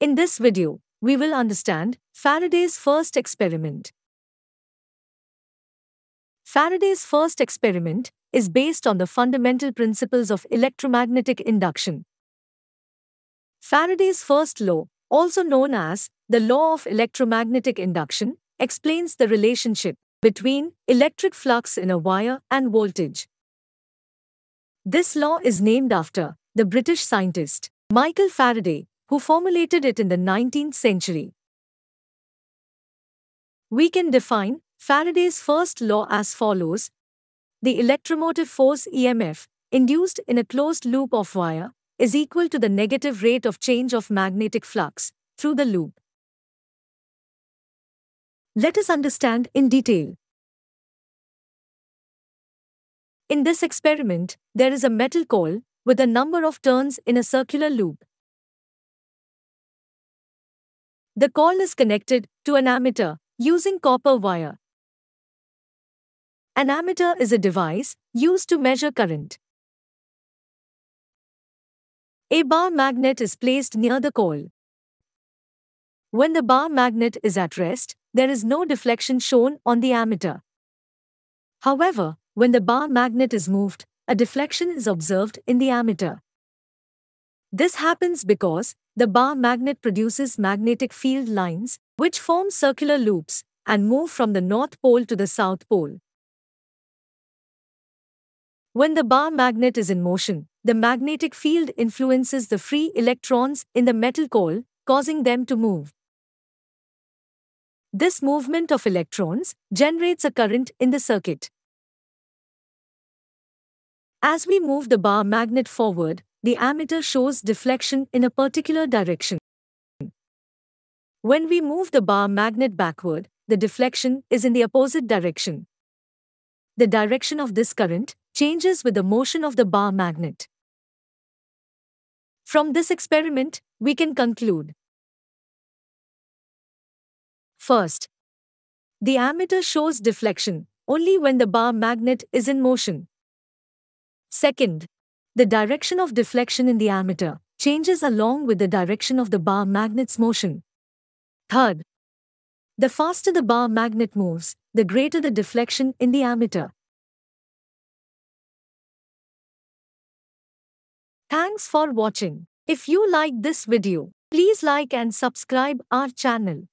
In this video, we will understand Faraday's first experiment. Faraday's first experiment is based on the fundamental principles of electromagnetic induction. Faraday's first law, also known as the law of electromagnetic induction, explains the relationship between electric flux in a wire and voltage. This law is named after the British scientist Michael Faraday, who formulated it in the 19th century. We can define Faraday's first law as follows. The electromotive force EMF, induced in a closed loop of wire, is equal to the negative rate of change of magnetic flux through the loop. Let us understand in detail. In this experiment, there is a metal coil with a number of turns in a circular loop. The call is connected to an ammeter using copper wire. An ammeter is a device used to measure current. A bar magnet is placed near the coil. When the bar magnet is at rest, there is no deflection shown on the ammeter. However, when the bar magnet is moved, a deflection is observed in the ammeter. This happens because the bar magnet produces magnetic field lines, which form circular loops and move from the North Pole to the South Pole. When the bar magnet is in motion, the magnetic field influences the free electrons in the metal coil, causing them to move. This movement of electrons generates a current in the circuit. As we move the bar magnet forward, the ammeter shows deflection in a particular direction. When we move the bar magnet backward, the deflection is in the opposite direction. The direction of this current changes with the motion of the bar magnet. From this experiment, we can conclude. First, the ammeter shows deflection only when the bar magnet is in motion. Second, the direction of deflection in the ammeter changes along with the direction of the bar magnet's motion. Third, the faster the bar magnet moves, the greater the deflection in the ammeter. Thanks for watching. If you like this video, please like and subscribe our channel.